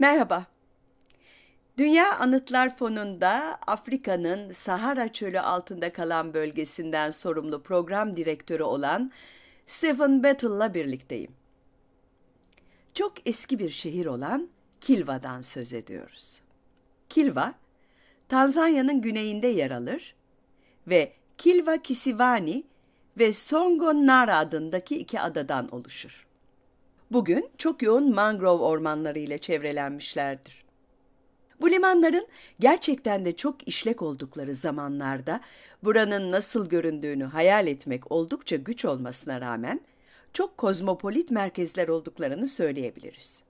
Merhaba. Dünya Anıtlar Fonu'nda Afrika'nın Sahara Çölü altında kalan bölgesinden sorumlu program direktörü olan Stephen Battle'la birlikteyim. Çok eski bir şehir olan Kilva'dan söz ediyoruz. Kilva, Tanzanya'nın güneyinde yer alır ve Kilva Kisivani ve Songo Nara adındaki iki adadan oluşur bugün çok yoğun mangrove ormanları ile çevrelenmişlerdir. Bu limanların gerçekten de çok işlek oldukları zamanlarda buranın nasıl göründüğünü hayal etmek oldukça güç olmasına rağmen çok kozmopolit merkezler olduklarını söyleyebiliriz.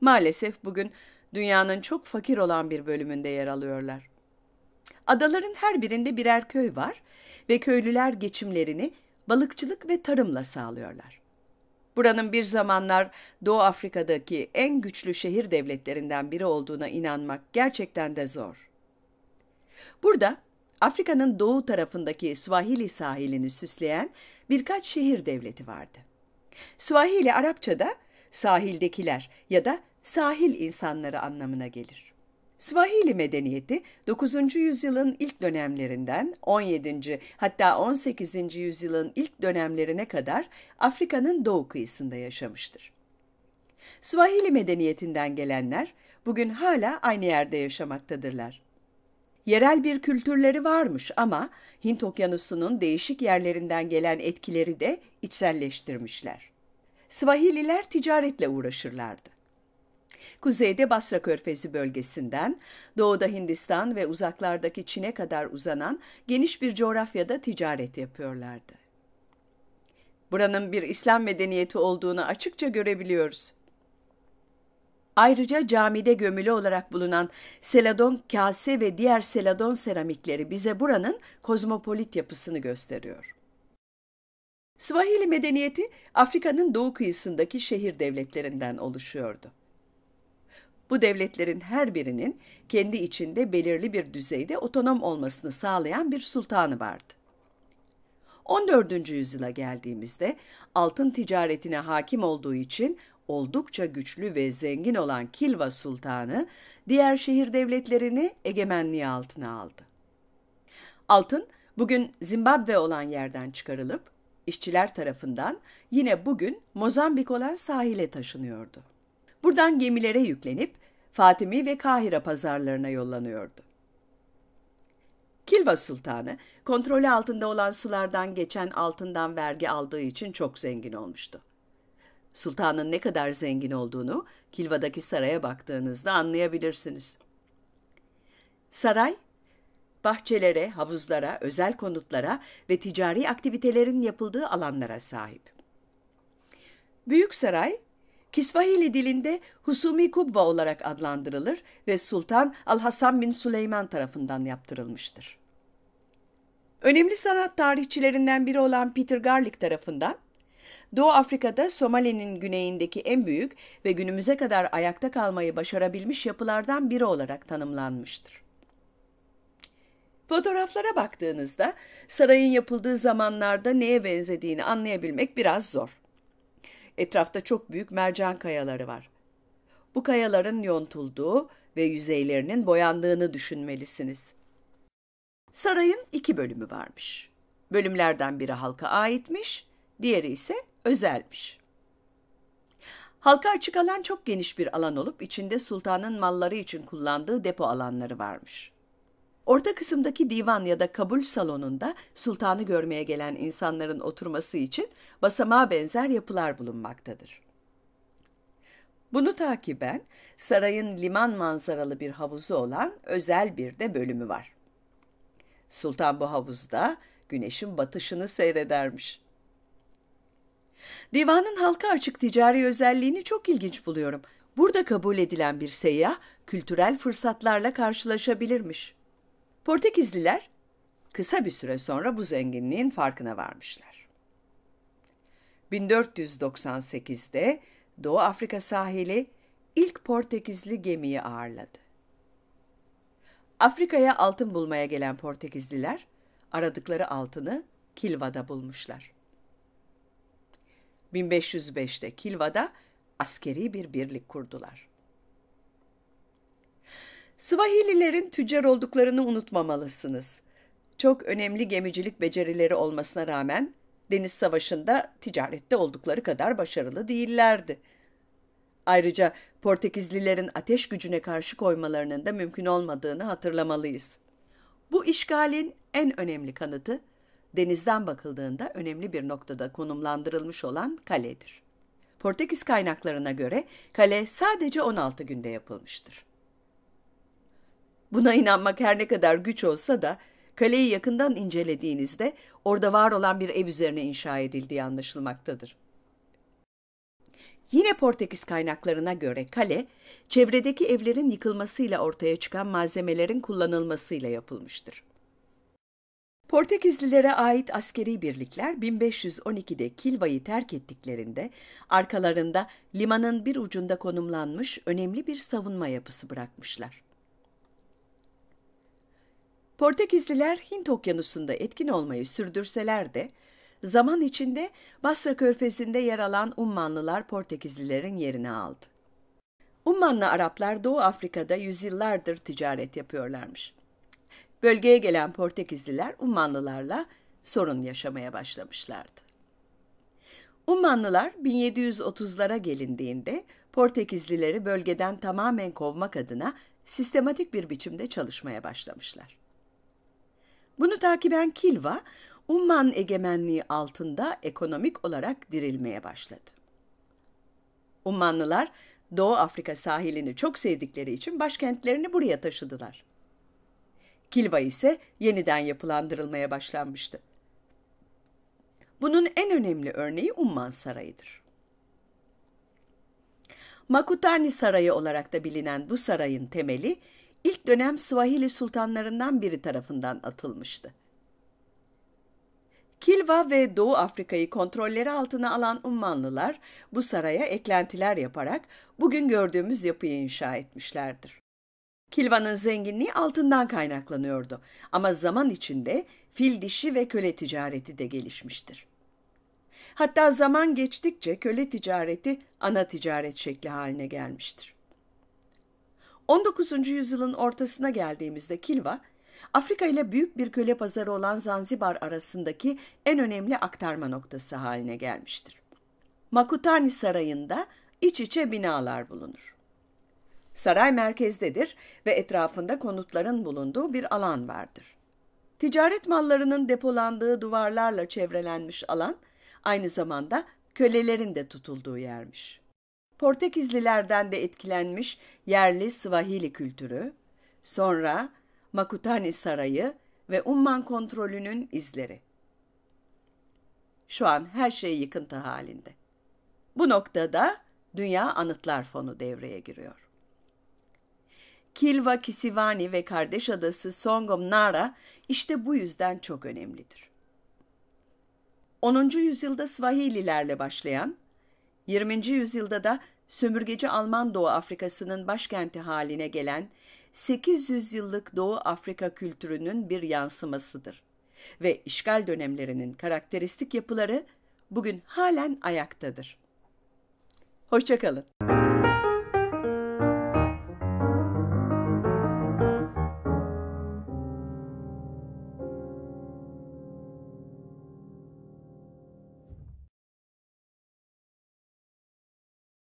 Maalesef bugün dünyanın çok fakir olan bir bölümünde yer alıyorlar. Adaların her birinde birer köy var ve köylüler geçimlerini balıkçılık ve tarımla sağlıyorlar. Buranın bir zamanlar Doğu Afrika'daki en güçlü şehir devletlerinden biri olduğuna inanmak gerçekten de zor. Burada Afrika'nın doğu tarafındaki Swahili sahilini süsleyen birkaç şehir devleti vardı. Swahili Arapçada sahildekiler ya da sahil insanları anlamına gelir. Swahili medeniyeti 9. yüzyılın ilk dönemlerinden 17. hatta 18. yüzyılın ilk dönemlerine kadar Afrika'nın doğu kıyısında yaşamıştır. Swahili medeniyetinden gelenler bugün hala aynı yerde yaşamaktadırlar. Yerel bir kültürleri varmış ama Hint Okyanusu'nun değişik yerlerinden gelen etkileri de içselleştirmişler. Swahililer ticaretle uğraşırlardı. Kuzeyde Basra Körfezi bölgesinden, doğuda Hindistan ve uzaklardaki Çin'e kadar uzanan geniş bir coğrafyada ticaret yapıyorlardı. Buranın bir İslam medeniyeti olduğunu açıkça görebiliyoruz. Ayrıca camide gömülü olarak bulunan seladon kase ve diğer seladon seramikleri bize buranın kozmopolit yapısını gösteriyor. Swahili medeniyeti Afrika'nın doğu kıyısındaki şehir devletlerinden oluşuyordu. Bu devletlerin her birinin kendi içinde belirli bir düzeyde otonom olmasını sağlayan bir sultanı vardı. 14. yüzyıla geldiğimizde altın ticaretine hakim olduğu için oldukça güçlü ve zengin olan Kilva Sultanı diğer şehir devletlerini egemenliği altına aldı. Altın bugün Zimbabwe olan yerden çıkarılıp işçiler tarafından yine bugün Mozambik olan sahile taşınıyordu. Buradan gemilere yüklenip Fatimi ve Kahire pazarlarına yollanıyordu. Kilva Sultanı kontrolü altında olan sulardan geçen altından vergi aldığı için çok zengin olmuştu. Sultanın ne kadar zengin olduğunu Kilva'daki saraya baktığınızda anlayabilirsiniz. Saray, bahçelere, havuzlara, özel konutlara ve ticari aktivitelerin yapıldığı alanlara sahip. Büyük saray Kisvahili dilinde Husumi Kubba olarak adlandırılır ve Sultan Al-Hasan bin Süleyman tarafından yaptırılmıştır. Önemli sanat tarihçilerinden biri olan Peter Garlick tarafından Doğu Afrika'da Somali'nin güneyindeki en büyük ve günümüze kadar ayakta kalmayı başarabilmiş yapılardan biri olarak tanımlanmıştır. Fotoğraflara baktığınızda sarayın yapıldığı zamanlarda neye benzediğini anlayabilmek biraz zor. Etrafta çok büyük mercan kayaları var. Bu kayaların yontulduğu ve yüzeylerinin boyandığını düşünmelisiniz. Sarayın iki bölümü varmış. Bölümlerden biri halka aitmiş, diğeri ise özelmiş. Halka açık alan çok geniş bir alan olup içinde sultanın malları için kullandığı depo alanları varmış. Orta kısımdaki divan ya da kabul salonunda sultanı görmeye gelen insanların oturması için basamağa benzer yapılar bulunmaktadır. Bunu takiben sarayın liman manzaralı bir havuzu olan özel bir de bölümü var. Sultan bu havuzda güneşin batışını seyredermiş. Divanın halka açık ticari özelliğini çok ilginç buluyorum. Burada kabul edilen bir seyyah kültürel fırsatlarla karşılaşabilirmiş.'' Portekizliler kısa bir süre sonra bu zenginliğin farkına varmışlar. 1498'de Doğu Afrika sahili ilk Portekizli gemiyi ağırladı. Afrika'ya altın bulmaya gelen Portekizliler aradıkları altını Kilva'da bulmuşlar. 1505'te Kilva'da askeri bir birlik kurdular. Swahililerin tüccar olduklarını unutmamalısınız. Çok önemli gemicilik becerileri olmasına rağmen deniz savaşında ticarette oldukları kadar başarılı değillerdi. Ayrıca Portekizlilerin ateş gücüne karşı koymalarının da mümkün olmadığını hatırlamalıyız. Bu işgalin en önemli kanıtı denizden bakıldığında önemli bir noktada konumlandırılmış olan kaledir. Portekiz kaynaklarına göre kale sadece 16 günde yapılmıştır. Buna inanmak her ne kadar güç olsa da kaleyi yakından incelediğinizde orada var olan bir ev üzerine inşa edildiği anlaşılmaktadır. Yine Portekiz kaynaklarına göre kale, çevredeki evlerin yıkılmasıyla ortaya çıkan malzemelerin kullanılmasıyla yapılmıştır. Portekizlilere ait askeri birlikler 1512'de Kilva'yı terk ettiklerinde arkalarında limanın bir ucunda konumlanmış önemli bir savunma yapısı bırakmışlar. Portekizliler Hint okyanusunda etkin olmayı sürdürseler de, zaman içinde Basra körfezinde yer alan Ummanlılar Portekizlilerin yerini aldı. Ummanlı Araplar Doğu Afrika'da yüzyıllardır ticaret yapıyorlarmış. Bölgeye gelen Portekizliler Ummanlılarla sorun yaşamaya başlamışlardı. Ummanlılar 1730'lara gelindiğinde Portekizlileri bölgeden tamamen kovmak adına sistematik bir biçimde çalışmaya başlamışlar. Bunu takiben Kilva, Umman egemenliği altında ekonomik olarak dirilmeye başladı. Ummanlılar Doğu Afrika sahilini çok sevdikleri için başkentlerini buraya taşıdılar. Kilva ise yeniden yapılandırılmaya başlanmıştı. Bunun en önemli örneği Umman Sarayı'dır. Makutani Sarayı olarak da bilinen bu sarayın temeli ilk dönem Swahili sultanlarından biri tarafından atılmıştı. Kilva ve Doğu Afrika'yı kontrolleri altına alan Ummanlılar bu saraya eklentiler yaparak bugün gördüğümüz yapıyı inşa etmişlerdir. Kilva'nın zenginliği altından kaynaklanıyordu ama zaman içinde fil dişi ve köle ticareti de gelişmiştir. Hatta zaman geçtikçe köle ticareti ana ticaret şekli haline gelmiştir. 19. yüzyılın ortasına geldiğimizde Kilva, Afrika ile büyük bir köle pazarı olan Zanzibar arasındaki en önemli aktarma noktası haline gelmiştir. Makutani Sarayı'nda iç içe binalar bulunur. Saray merkezdedir ve etrafında konutların bulunduğu bir alan vardır. Ticaret mallarının depolandığı duvarlarla çevrelenmiş alan, aynı zamanda kölelerin de tutulduğu yermiş. Portekizlilerden de etkilenmiş yerli Swahili kültürü, sonra Makutani Sarayı ve Umman kontrolünün izleri. Şu an her şey yıkıntı halinde. Bu noktada Dünya Anıtlar Fonu devreye giriyor. Kilva, Kisivani ve kardeş adası Songom Nara işte bu yüzden çok önemlidir. 10. yüzyılda Swahililerle başlayan 20. yüzyılda da sömürgeci Alman Doğu Afrikası'nın başkenti haline gelen 800 yıllık Doğu Afrika kültürünün bir yansımasıdır. Ve işgal dönemlerinin karakteristik yapıları bugün halen ayaktadır. Hoşçakalın.